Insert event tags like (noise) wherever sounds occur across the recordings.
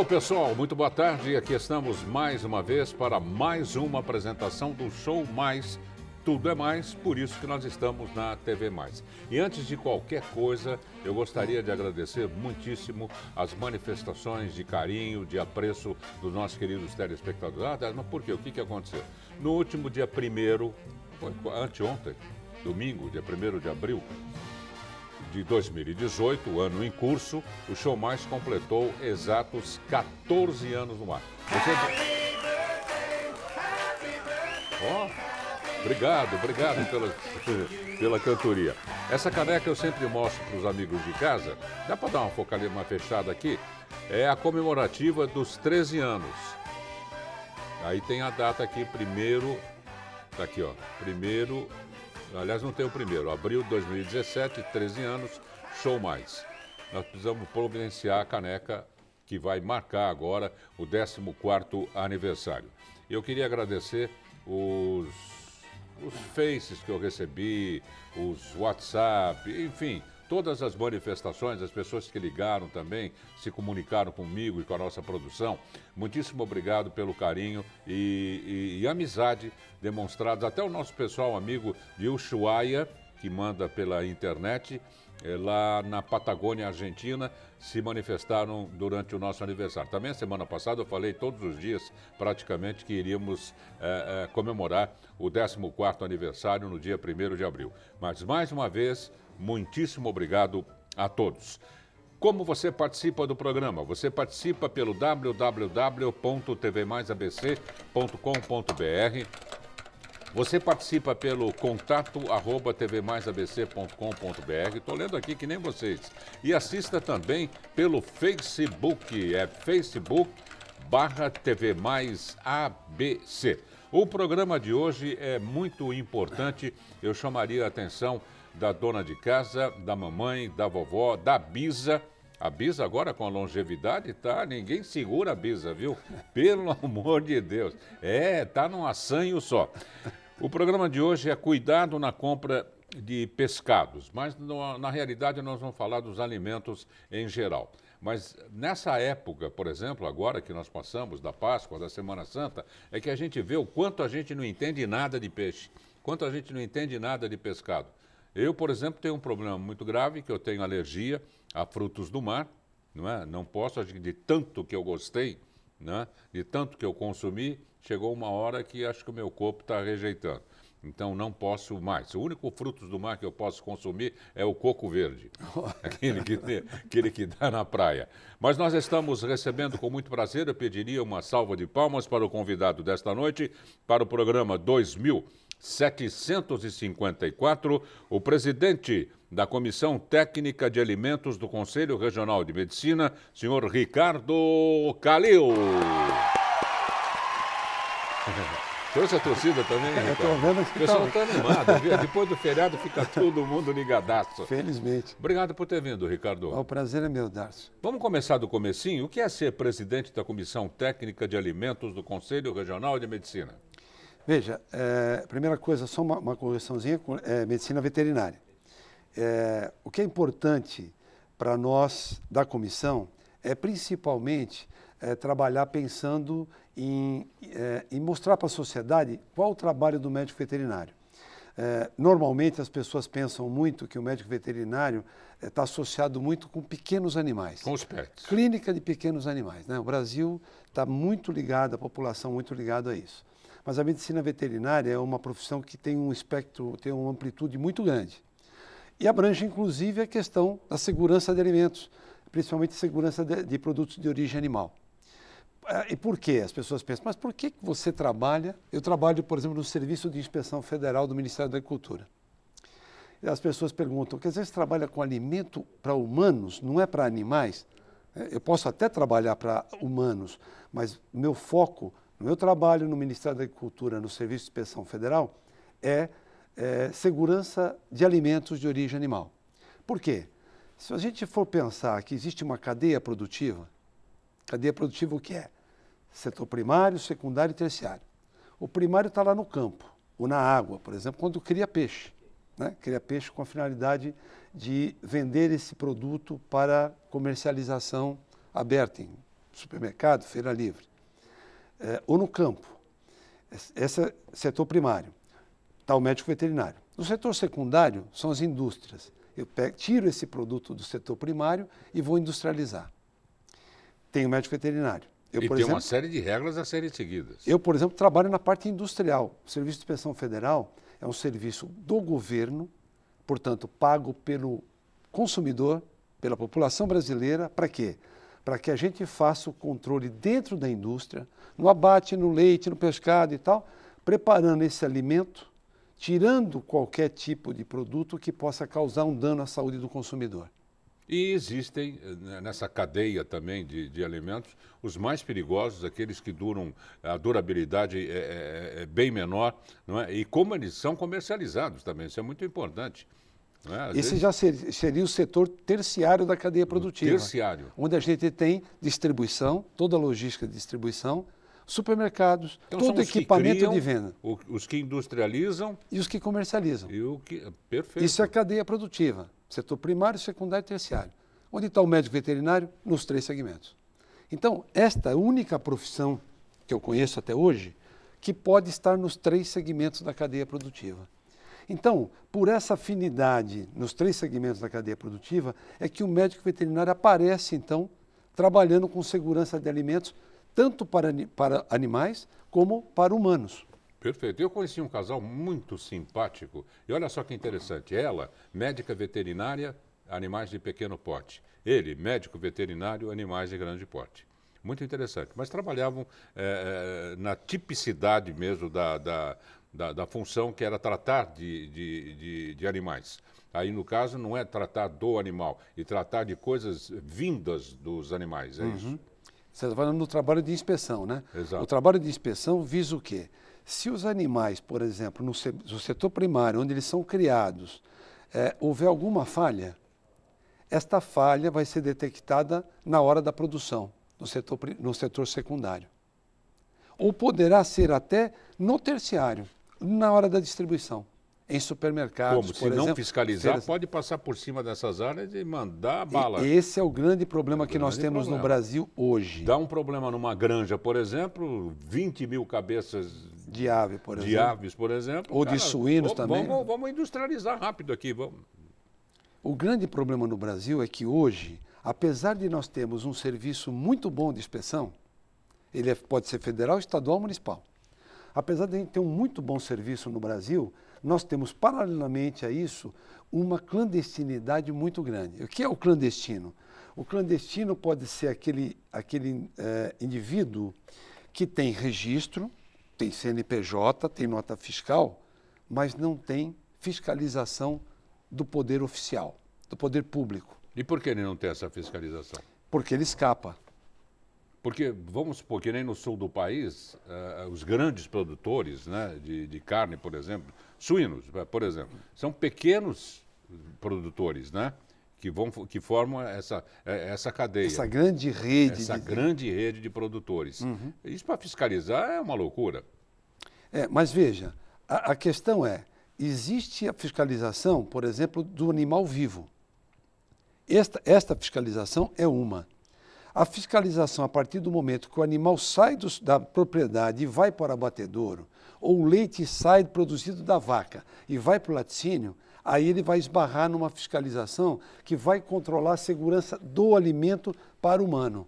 Olá pessoal, muito boa tarde. Aqui estamos mais uma vez para mais uma apresentação do Show Mais. Tudo é mais, por isso que nós estamos na TV Mais. E antes de qualquer coisa, eu gostaria de agradecer muitíssimo as manifestações de carinho, de apreço dos nossos queridos telespectadores. Ah, mas por quê? O que, que aconteceu? No último dia 1 anteontem, domingo, dia 1 de abril, de 2018, o ano em curso, o show mais completou exatos 14 anos no ar. Você... Oh, obrigado, obrigado pela, (laughs) pela cantoria. Essa caneca eu sempre mostro para os amigos de casa. Dá para dar uma focada, uma fechada aqui? É a comemorativa dos 13 anos. Aí tem a data aqui, primeiro. Tá aqui, ó. Primeiro Aliás, não tem o primeiro. Abril de 2017, 13 anos, show mais. Nós precisamos providenciar a caneca que vai marcar agora o 14º aniversário. Eu queria agradecer os os faces que eu recebi, os WhatsApp, enfim, todas as manifestações, as pessoas que ligaram também, se comunicaram comigo e com a nossa produção. Muitíssimo obrigado pelo carinho e, e, e amizade demonstrados. Até o nosso pessoal amigo de Ushuaia, que manda pela internet, é, lá na Patagônia Argentina, se manifestaram durante o nosso aniversário. Também semana passada eu falei todos os dias praticamente que iríamos é, é, comemorar o 14 aniversário no dia 1 de abril. Mas mais uma vez Muitíssimo obrigado a todos. Como você participa do programa? Você participa pelo www.tvmaisabc.com.br. Você participa pelo contato arroba tvmaisabc.com.br. Estou lendo aqui que nem vocês. E assista também pelo Facebook. É Facebook barra TV Mais ABC. O programa de hoje é muito importante. Eu chamaria a atenção da dona de casa, da mamãe, da vovó, da Bisa. A Bisa agora com a longevidade, tá? Ninguém segura a Bisa, viu? (laughs) Pelo amor de Deus. É, tá num assanho só. O programa de hoje é cuidado na compra de pescados, mas na realidade nós vamos falar dos alimentos em geral. Mas nessa época, por exemplo, agora que nós passamos da Páscoa, da Semana Santa, é que a gente vê o quanto a gente não entende nada de peixe, quanto a gente não entende nada de pescado. Eu, por exemplo, tenho um problema muito grave, que eu tenho alergia a frutos do mar, não é? Não posso, de tanto que eu gostei, né? de tanto que eu consumi, chegou uma hora que acho que o meu corpo está rejeitando. Então não posso mais. O único fruto do mar que eu posso consumir é o coco verde, (laughs) aquele que, aquele que dá na praia. Mas nós estamos recebendo com muito prazer, eu pediria uma salva de palmas para o convidado desta noite, para o programa 2754, o presidente da Comissão Técnica de Alimentos do Conselho Regional de Medicina, senhor Ricardo Calil. (laughs) Trouxe a torcida também, Ricardo. Eu vendo que o pessoal está tá animado, viu? Depois do feriado fica todo mundo ligadaço. Felizmente. Obrigado por ter vindo, Ricardo. O prazer é meu, Darcio. Vamos começar do comecinho. O que é ser presidente da Comissão Técnica de Alimentos do Conselho Regional de Medicina? Veja, é, primeira coisa, só uma, uma correçãozinha, é, medicina veterinária. É, o que é importante para nós da comissão é principalmente é, trabalhar pensando em, é, em mostrar para a sociedade qual o trabalho do médico veterinário. É, normalmente as pessoas pensam muito que o médico veterinário está é, associado muito com pequenos animais. Com os pets. Clínica de pequenos animais. Né? O Brasil está muito ligado, a população muito ligada a isso. Mas a medicina veterinária é uma profissão que tem um espectro, tem uma amplitude muito grande. E abrange inclusive a questão da segurança de alimentos, principalmente segurança de, de produtos de origem animal. É, e por quê? As pessoas pensam, mas por que você trabalha? Eu trabalho, por exemplo, no Serviço de Inspeção Federal do Ministério da Agricultura. E as pessoas perguntam, quer dizer, você trabalha com alimento para humanos, não é para animais? É, eu posso até trabalhar para humanos, mas meu foco no meu trabalho no Ministério da Agricultura, no Serviço de Inspeção Federal, é, é segurança de alimentos de origem animal. Por quê? Se a gente for pensar que existe uma cadeia produtiva, cadeia produtiva o que é? Setor primário, secundário e terciário. O primário está lá no campo, ou na água, por exemplo, quando cria peixe. Né? Cria peixe com a finalidade de vender esse produto para comercialização aberta, em supermercado, feira livre. É, ou no campo. Esse é setor primário. Está o médico veterinário. No setor secundário, são as indústrias. Eu pego, tiro esse produto do setor primário e vou industrializar. Tem o médico veterinário. Eu, e tem exemplo, uma série de regras a serem seguidas. Eu, por exemplo, trabalho na parte industrial. O Serviço de Inspeção Federal é um serviço do governo, portanto, pago pelo consumidor, pela população brasileira, para quê? Para que a gente faça o controle dentro da indústria, no abate, no leite, no pescado e tal, preparando esse alimento, tirando qualquer tipo de produto que possa causar um dano à saúde do consumidor. E existem né, nessa cadeia também de, de alimentos os mais perigosos, aqueles que duram, a durabilidade é, é, é, é bem menor, não é? e como eles são comercializados também, isso é muito importante. É? Esse vezes... já seria, seria o setor terciário da cadeia produtiva. Terciário. Onde a gente tem distribuição, toda a logística de distribuição, supermercados, então, todo equipamento criam, de venda. os que industrializam. E os que comercializam. E o que... Perfeito. Isso é cadeia produtiva setor primário, secundário e terciário. Onde está o médico veterinário? Nos três segmentos. Então, esta única profissão que eu conheço até hoje, que pode estar nos três segmentos da cadeia produtiva. Então, por essa afinidade nos três segmentos da cadeia produtiva, é que o médico veterinário aparece, então, trabalhando com segurança de alimentos, tanto para, para animais como para humanos. Perfeito. Eu conheci um casal muito simpático. E olha só que interessante. Ela, médica veterinária, animais de pequeno porte. Ele, médico veterinário, animais de grande porte. Muito interessante. Mas trabalhavam eh, eh, na tipicidade mesmo da, da, da, da, função que era tratar de, de, de, de animais. Aí, no caso, não é tratar do animal, e tratar de coisas vindas dos animais, é uhum. isso? Você está falando do trabalho de inspeção, né? Exato. O trabalho de inspeção visa o quê? Se os animais, por exemplo, no, setor primário, onde eles são criados, é, houver alguma falha, esta falha vai ser detectada na hora da produção, no setor, no setor secundário. Ou poderá ser até no terciário, na hora da distribuição em supermercados. Como? Se exemplo, não fiscalizar, feiras. pode passar por cima dessas áreas e mandar bala. E esse é o grande problema é o que grande nós temos problema. no Brasil hoje. Dá um problema numa granja, por exemplo, 20 mil cabeças de ave, por exemplo. De aves, por exemplo. Ou cara, de suínos vamos, também. Vamos, vamos industrializar rápido aqui, vamos. O grande problema no Brasil é que hoje, apesar de nós termos um serviço muito bom de inspeção, ele é, pode ser federal, estadual ou municipal. Apesar de a gente ter um muito bom serviço no Brasil, nós temos paralelamente a isso uma clandestinidade muito grande. O que é o clandestino? O clandestino pode ser aquele, aquele é, indivíduo que tem registro, tem CNPJ, tem nota fiscal, mas não tem fiscalização do poder oficial, do poder público. E por que ele não tem essa fiscalização? Porque ele escapa. Porque, vamos supor que nem no sul do país, uh, os grandes produtores né, de, de, carne, por exemplo, suínos, eh, por exemplo, são pequenos produtores, né? que, vão, que formam essa, é, essa cadeia. Essa grande rede. Essa de... grande rede de produtores. Uhum. Isso para fiscalizar é uma loucura. É, mas veja, a, a, questão é, existe a fiscalização, por exemplo, do animal vivo. Esta, esta fiscalização é uma. A fiscalização, a partir do momento que o animal sai do, da propriedade e vai para o abatedouro, ou o leite sai produzido da vaca e vai para o laticínio, Aí ele vai esbarrar numa fiscalização que vai controlar a segurança do alimento para o humano.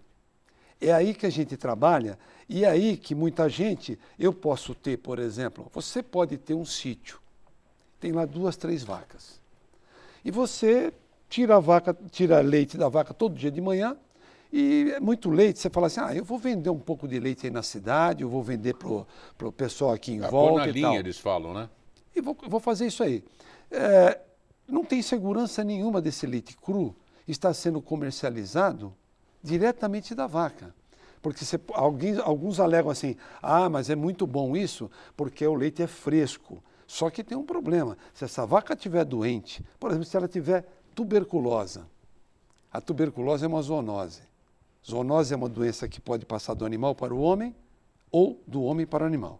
É aí que a gente trabalha e é aí que muita gente, eu posso ter, por exemplo, você pode ter um sítio, tem lá duas, três vacas. E você tira a vaca, tira leite da vaca todo dia de manhã, e é muito leite, você fala assim, ah, eu vou vender um pouco de leite aí na cidade, eu vou vender pro, pro pessoal aqui em é, volta. Põe na linha, tal. eles falam, né? E vou, vou fazer isso aí é, não tem segurança nenhuma desse leite cru, está sendo comercializado diretamente da vaca. Porque se, alguém, alguns alegam assim, ah, mas é muito bom isso porque o leite é fresco. Só que tem um problema. Se essa vaca estiver doente, por exemplo, se ela tiver tuberculosa, a tuberculose é uma zoonose. Zoonose é uma doença que pode passar do animal para o homem ou do homem para o animal.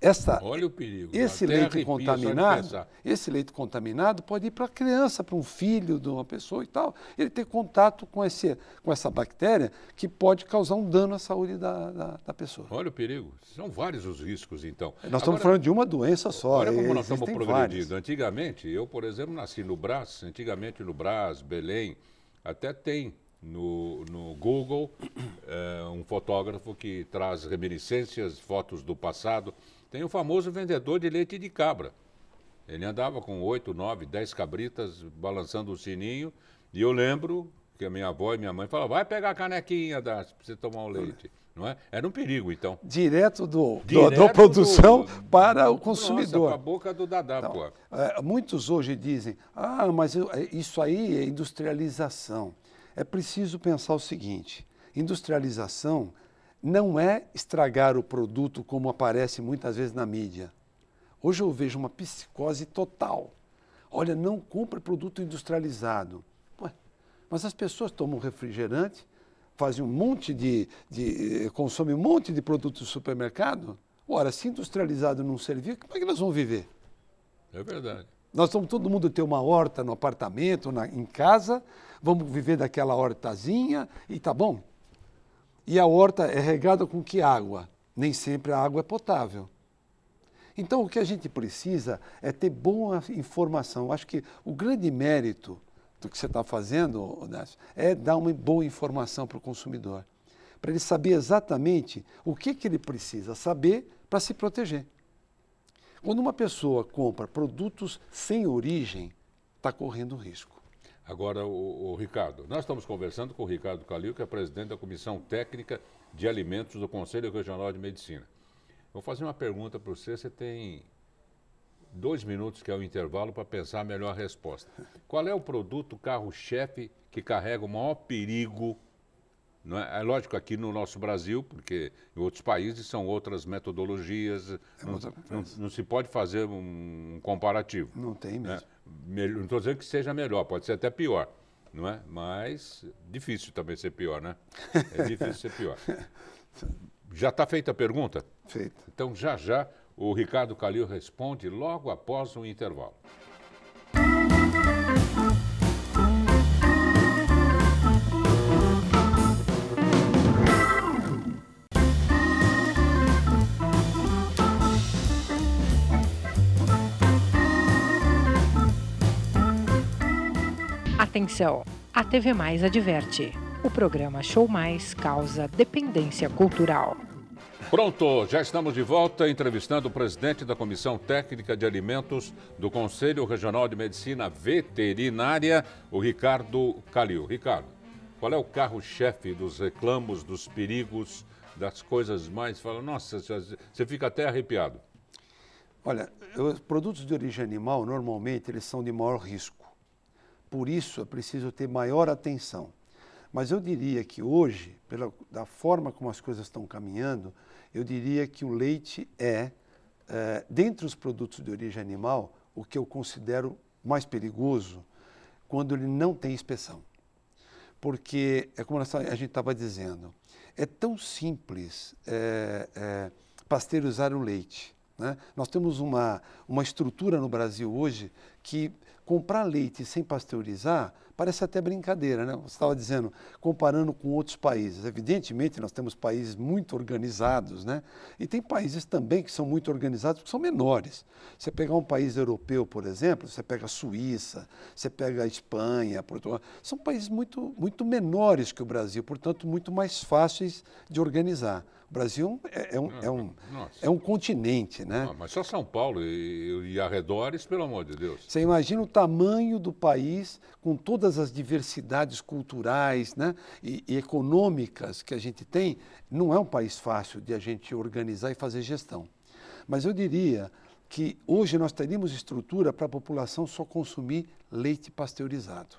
Essa, Olha o perigo. Esse leite contaminado, esse leite contaminado pode ir para a criança, para um filho de uma pessoa e tal. Ele tem contato com, esse, com essa bactéria que pode causar um dano à saúde da, da, da pessoa. Olha o perigo. São vários os riscos, então. Nós Agora, estamos falando de uma doença só. Olha como nós estamos progredindo. Antigamente, eu, por exemplo, nasci no Brás, antigamente no Brás, Belém, até tem no, no, Google, eh, um fotógrafo que traz reminiscências, fotos do passado. Tem o famoso vendedor de leite de cabra. Ele andava com oito, nove, dez cabritas balançando o sininho. E eu lembro que a minha avó e minha mãe falavam, vai pegar a canequinha da, pra você tomar o leite. Não é? Era um perigo, então. Direto, do, Direto do da produção do, para o consumidor. Nossa, a boca do dadá, então, pô. É, muitos hoje dizem, ah, mas eu, é, isso aí é industrialização. É preciso pensar o seguinte, industrialização não é estragar o produto como aparece muitas vezes na mídia. Hoje eu vejo uma psicose total. Olha, não compre produto industrializado. Ué, mas as pessoas tomam refrigerante, fazem um monte de, de eh, consomem um monte de produto do supermercado. Ora, se industrializado não servir, como é que nós vamos viver? É verdade. Nós vamos todo mundo ter uma horta no apartamento, na, em casa, vamos viver daquela hortazinha e tá bom. E a horta é regada com que água? Nem sempre a água é potável. Então, o que a gente precisa é ter boa informação. Acho que o grande mérito do que você está fazendo, Onésio, é dar uma boa informação para o consumidor, para ele saber exatamente o que, que ele precisa saber para se proteger. Quando uma pessoa compra produtos sem origem, está correndo risco. Agora, o, o, Ricardo, nós estamos conversando com o Ricardo Calil, que é presidente da Comissão Técnica de Alimentos do Conselho Regional de Medicina. Vou fazer uma pergunta para você, você tem dois minutos, que é o intervalo, para pensar melhor a resposta. Qual é o produto carro-chefe que carrega o maior perigo não é? é lógico aqui no nosso Brasil, porque em outros países são outras metodologias, é não, outra é não, não, se pode fazer um comparativo. Não tem né? mesmo. Né? Não estou dizendo que seja melhor, pode ser até pior, não é? Mas difícil também ser pior, né? É difícil ser pior. (laughs) Já está feita a pergunta? Feita. Então já já o Ricardo Calil responde logo após o intervalo. Atenção! A TV Mais adverte. O programa Show Mais causa dependência cultural. Pronto, já estamos de volta entrevistando o presidente da Comissão Técnica de Alimentos do Conselho Regional de Medicina Veterinária, o Ricardo Calil. Ricardo, qual é o carro-chefe dos reclamos, dos perigos, das coisas mais? Fala, nossa, você fica até arrepiado. Olha, os produtos de origem animal, normalmente, eles são de maior risco. Por isso é preciso ter maior atenção. Mas eu diria que hoje, pela da forma como as coisas estão caminhando, eu diria que o leite é, é dentre os produtos de origem animal, o que eu considero mais perigoso quando ele não tem inspeção. Porque, é como a gente estava dizendo, é tão simples é, é, pasteurizar o leite. Né? Nós temos uma, uma estrutura no Brasil hoje que comprar leite sem pasteurizar parece até brincadeira, né? Você estava dizendo, comparando com outros países. Evidentemente, nós temos países muito organizados, né? E tem países também que são muito organizados, que são menores. Você pegar um país europeu, por exemplo, você pega a Suíça, você pega a Espanha, Portugal, são países muito, muito menores que o Brasil, portanto, muito mais fáceis de organizar. O Brasil é, é um, é, um, ah, é um continente, né? Ah, mas só São Paulo e, e arredores, pelo amor de Deus. Você imagina o tamanho do país, com todas as diversidades culturais né? e, e econômicas que a gente tem, não é um país fácil de a gente organizar e fazer gestão. Mas eu diria que hoje nós teríamos estrutura para a população só consumir leite pasteurizado.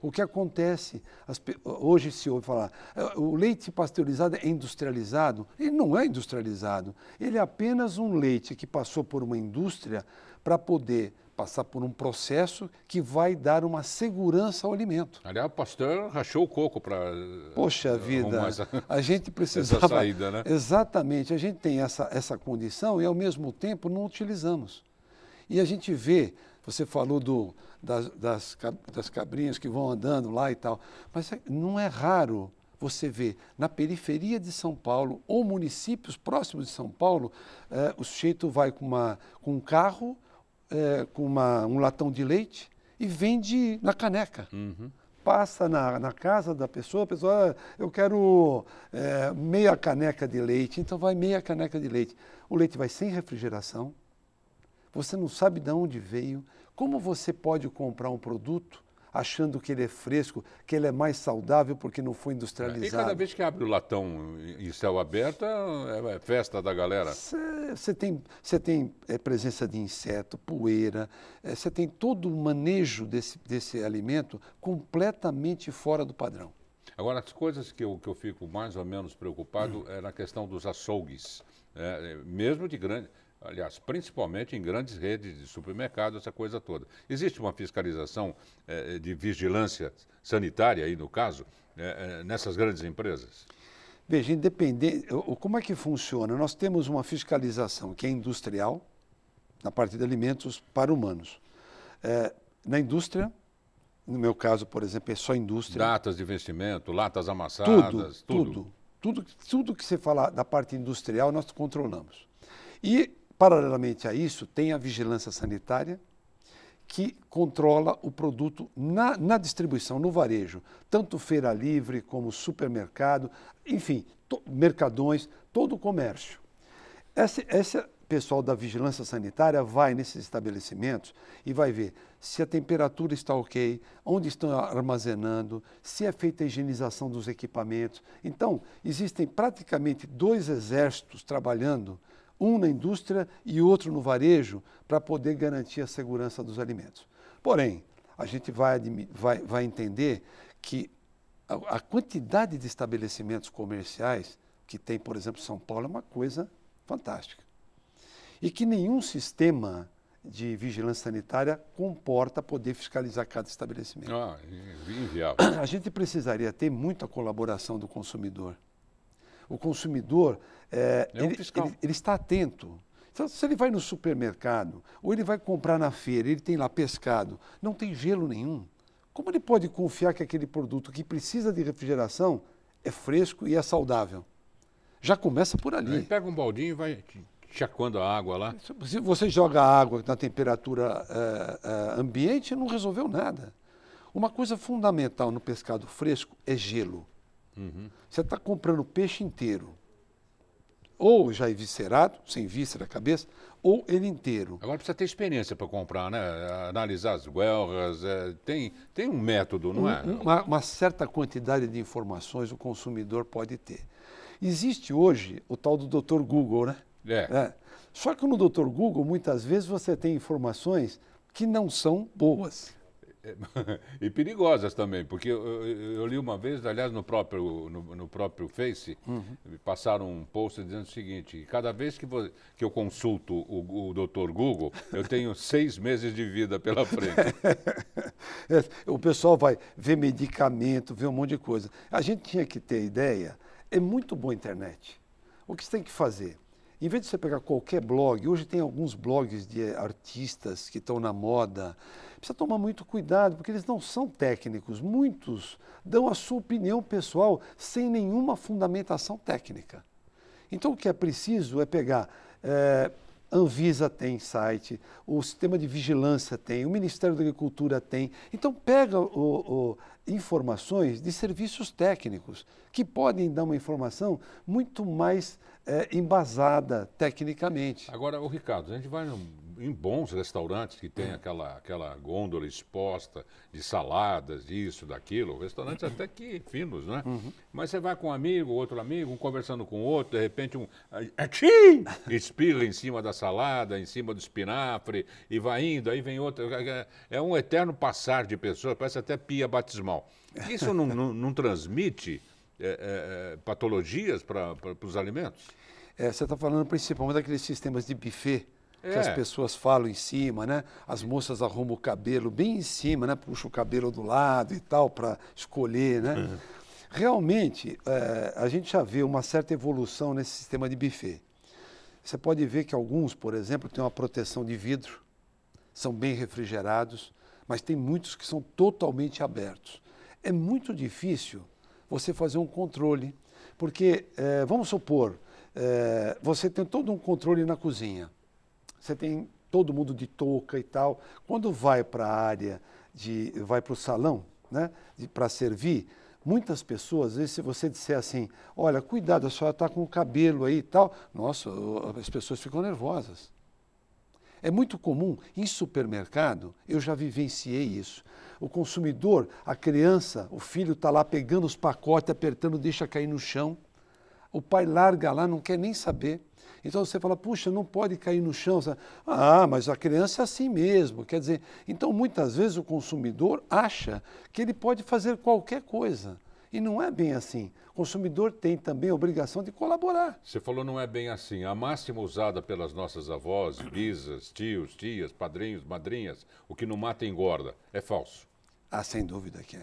O que acontece? As, hoje se ouve falar, eh, o leite pasteurizado é industrializado? Ele não é industrializado. Ele é apenas um leite que passou por uma indústria para poder passar por um processo que vai dar uma segurança ao alimento. Aliás, o pastor rachou o coco para. Eh, Poxa vida! Essa, (laughs) a gente (laughs) precisava. Essa saída, né? Exatamente. A gente tem essa, essa condição e, ao mesmo tempo, não utilizamos. E a gente vê, você falou do, das, das, das cabrinhas que vão andando lá e tal, mas é, não é raro você ver na periferia de São Paulo ou municípios próximos de São Paulo, é, o sujeito vai com, uma, com um carro, é, com uma, um latão de leite e vende na caneca. Uhum. Passa na, na, casa da pessoa, a pessoa, ah, eu quero meia caneca de leite, então vai meia caneca de leite. O leite vai sem refrigeração, você não sabe de onde veio. Como você pode comprar um produto achando que ele é fresco, que ele é mais saudável porque não foi é, industrializado. E cada vez que abre o latão em céu aberto, é, é festa da galera. Você tem, cê tem é, presença de inseto, poeira, você é, tem todo o manejo desse, desse alimento completamente fora do padrão. Agora, as coisas que eu, que eu fico mais ou menos preocupado hum. é na questão dos açougues. É, mesmo de grande aliás, principalmente em grandes redes de supermercado, essa coisa toda. Existe uma fiscalização eh, eh de vigilância sanitária aí, no caso, eh, eh nessas grandes empresas? Veja, independente, como é que funciona? Nós temos uma fiscalização que é industrial, na parte de alimentos para humanos. É, na indústria, no meu caso, por exemplo, é só indústria. Datas de vestimento latas amassadas, tudo. Tudo, tudo, tudo, tudo que você falar da parte industrial, nós controlamos. E Paralelamente a isso, tem a vigilância sanitária, que controla o produto na, na, distribuição, no varejo, tanto feira livre como supermercado, enfim, to, mercadões, todo o comércio. Esse, esse pessoal da vigilância sanitária vai nesses estabelecimentos e vai ver se a temperatura está ok, onde estão armazenando, se é feita a higienização dos equipamentos. Então, existem praticamente dois exércitos trabalhando um na indústria e outro no varejo, para poder garantir a segurança dos alimentos. Porém, a gente vai, vai, vai entender que a, a quantidade de estabelecimentos comerciais que tem, por exemplo, São Paulo é uma coisa fantástica. E que nenhum sistema de vigilância sanitária comporta poder fiscalizar cada estabelecimento. Ah, é inviável. A gente precisaria ter muita colaboração do consumidor o consumidor é, é um ele, ele, ele está atento. Então, se ele vai no supermercado ou ele vai comprar na feira, ele tem lá pescado, não tem gelo nenhum. Como ele pode confiar que aquele produto que precisa de refrigeração é fresco e é saudável? Já começa por ali. Aí pega um baldinho e vai chacoando a água lá. Se você joga a água na temperatura uh, uh, ambiente, não resolveu nada. Uma coisa fundamental no pescado fresco é gelo. Uhum. Você está comprando peixe inteiro. Ou já eviscerado, é sem víscera cabeça, ou ele inteiro. Agora precisa ter experiência para comprar, né? Analisar as guelras, é, tem, tem um método, não um, é? Uma, uma certa quantidade de informações o consumidor pode ter. Existe hoje o tal do Dr. Google, né? É. é. Só que no Dr. Google, muitas vezes, você tem informações que não são boas. (laughs) e perigosas também, porque eu, eu, li uma vez, aliás, no próprio, no, no próprio Face, uhum. passaram um post dizendo o seguinte: cada vez que, vou, que eu consulto o, o doutor Google, eu tenho (laughs) seis meses de vida pela frente. (laughs) É, o pessoal vai ver medicamento, ver um monte de coisa. A gente tinha que ter ideia, é muito boa a internet. O que você tem que fazer? Em vez de você pegar qualquer blog, hoje tem alguns blogs de artistas que estão na moda. Precisa tomar muito cuidado, porque eles não são técnicos. Muitos dão a sua opinião pessoal sem nenhuma fundamentação técnica. Então, o que é preciso é pegar. É, Anvisa tem site, o sistema de vigilância tem, o Ministério da Agricultura tem. Então, pega o, o, informações de serviços técnicos, que podem dar uma informação muito mais é, embasada tecnicamente. Agora, o Ricardo, a gente vai num, em bons restaurantes que tem aquela, aquela gôndola exposta de saladas, disso, daquilo, restaurantes até que finos, né? Uhum. Mas você vai com um amigo, outro amigo, um conversando com outro, de repente um Achim! (laughs) espirra em cima da salada, em cima do espinafre, e vai indo, aí vem outro. É, é, é um eterno passar de pessoas, parece até pia batismal. Isso não, não, não transmite é, é, é, patologias para os alimentos? É, você está falando principalmente daqueles sistemas de buffet que as é. pessoas falam em cima, né? As moças arrumam o cabelo bem em cima, né? Puxa o cabelo do lado e tal para escolher, né? Uhum. Realmente, a gente já vê uma certa evolução nesse sistema de buffet. Você pode ver que alguns, por exemplo, têm uma proteção de vidro, são bem refrigerados, mas tem muitos que são totalmente abertos. É muito difícil você fazer um controle. Porque, eh, vamos supor, eh, você tem todo um controle na cozinha. Você tem todo mundo de touca e tal. Quando vai para a área, de, vai para o salão, né, para servir, muitas pessoas, às vezes, se você disser assim, olha, cuidado, a senhora está com o cabelo aí e tal, nossa, as pessoas ficam nervosas. É muito comum em supermercado, eu já vivenciei isso. O consumidor, a criança, o filho está lá pegando os pacotes, apertando, deixa cair no chão. O pai larga lá, não quer nem saber. Então você fala, puxa, não pode cair no chão. Ah, mas a criança é assim mesmo. Quer dizer, então muitas vezes o consumidor acha que ele pode fazer qualquer coisa. E não é bem assim. O consumidor tem também a obrigação de colaborar. Você falou não é bem assim. A máxima usada pelas nossas avós, bisas, tios, tias, padrinhos, madrinhas, o que não mata engorda, é falso. Ah, sem dúvida que é.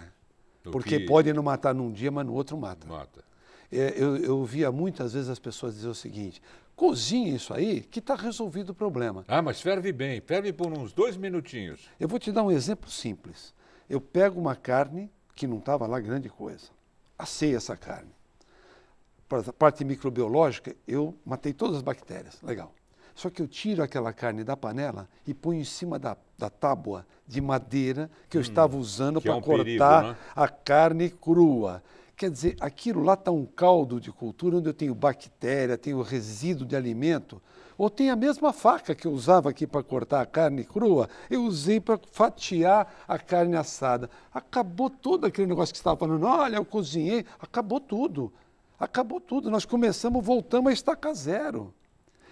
Porque que... pode não matar num dia, mas no outro mata. Mata. É, eu, eu via muitas vezes as pessoas dizer o seguinte: cozinha isso aí que está resolvido o problema. Ah, mas ferve bem, ferve por uns dois minutinhos. Eu vou te dar um exemplo simples. Eu pego uma carne, que não estava lá grande coisa. Assei essa carne. Para a parte microbiológica, eu matei todas as bactérias. Legal. Só que eu tiro aquela carne da panela e ponho em cima da, da tábua de madeira que eu hum, estava usando para é um cortar perigo, né? a carne crua. Quer dizer, aquilo lá está um caldo de cultura onde eu tenho bactéria, tenho resíduo de alimento, ou tem a mesma faca que eu usava aqui para cortar a carne crua, eu usei para fatiar a carne assada. Acabou todo aquele negócio que estava falando, olha, eu cozinhei, acabou tudo. Acabou tudo. Nós começamos, voltamos a estaca zero.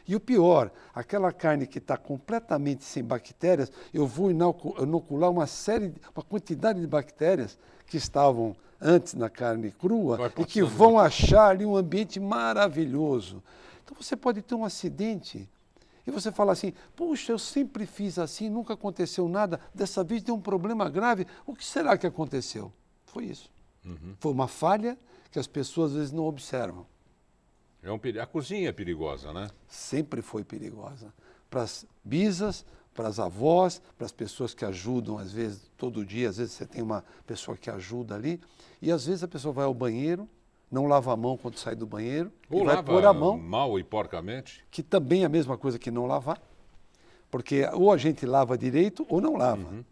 E o pior, aquela carne que está completamente sem bactérias, eu vou inocular uma série, uma quantidade de bactérias que estavam antes na carne crua e que vão né? achar ali um ambiente maravilhoso. Então você pode ter um acidente e você fala assim: puxa, eu sempre fiz assim, nunca aconteceu nada, dessa vez tem um problema grave, o que será que aconteceu? Foi isso. Uhum. Foi uma falha que as pessoas às vezes não observam. É um, a cozinha é perigosa, né? Sempre foi perigosa. Para as bisas, para as avós, para as pessoas que ajudam, às vezes, todo dia, às vezes você tem uma pessoa que ajuda ali, e às vezes a pessoa vai ao banheiro, não lava a mão quando sai do banheiro, Ou vai pôr a mão. mal e porcamente. Que também é a mesma coisa que não lavar, porque ou a gente lava direito ou não lava. Uhum.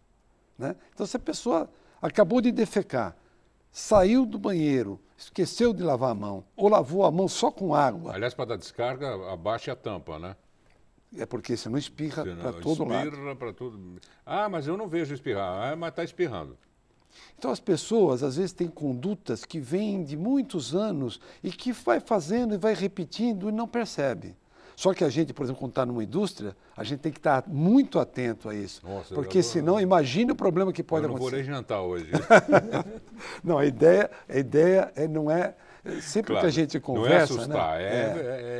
Né? Então, se a pessoa acabou de defecar, saiu do banheiro, esqueceu de lavar a mão, ou lavou a mão só com água. Aliás, para dar descarga, abaixa a tampa, né? É porque senão espirra para todo espirra lado. Espirra para todo. Ah, mas eu não vejo espirrar. Ah, mas está espirrando. Então as pessoas às vezes têm condutas que vêm de muitos anos e que vai fazendo e vai repetindo e não percebe. Só que a gente, por exemplo, quando está numa indústria, a gente tem que estar tá muito atento a isso. Nossa, porque senão, imagine o problema que pode eu não acontecer. Eu vou nem jantar hoje. (laughs) não, a ideia, a ideia é, não é... Sempre claro, que a gente conversa... Não é né? assustar, né? é,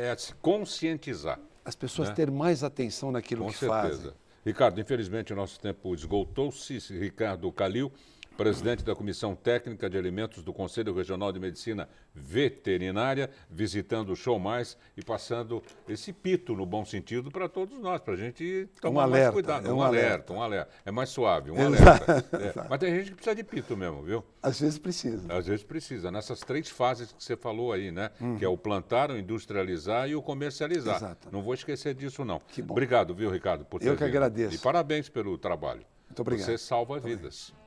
é, é, é se conscientizar as pessoas né? ter mais atenção naquilo Com que certeza. fazem. Ricardo, infelizmente o nosso tempo esgotou-se. Ricardo Calil, presidente da Comissão Técnica de Alimentos do Conselho Regional de Medicina Veterinária, visitando o Show Mais e passando esse pito, no bom sentido, para todos nós, para a gente tomar um alerta, mais cuidado. É um, um alerta, alerta, um alerta. É mais suave, um alerta. É. Mas tem gente que precisa de pito mesmo, viu? Às vezes precisa. Às vezes precisa. Nessas três fases que você falou aí, né? Hum. Que é o plantar, o industrializar e o comercializar. Exato. Não vou esquecer disso, não. Que bom. Obrigado, viu, Ricardo, por ter Eu que vindo. agradeço. E parabéns pelo trabalho. Muito obrigado. Você salva Muito vidas. Bem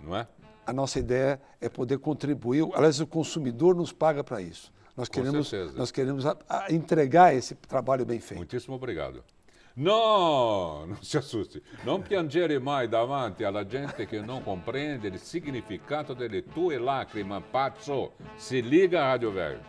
não é? A nossa ideia é poder contribuir, aliás, o consumidor nos paga para isso. Nós queremos, nós queremos a, a entregar esse trabalho bem feito. Muitíssimo obrigado. Não, (laughs) não se assuste. Não piangere mai davanti alla gente que não compreende o significado delle tue é lacrime, pazzo. Se liga, Rádio Velho.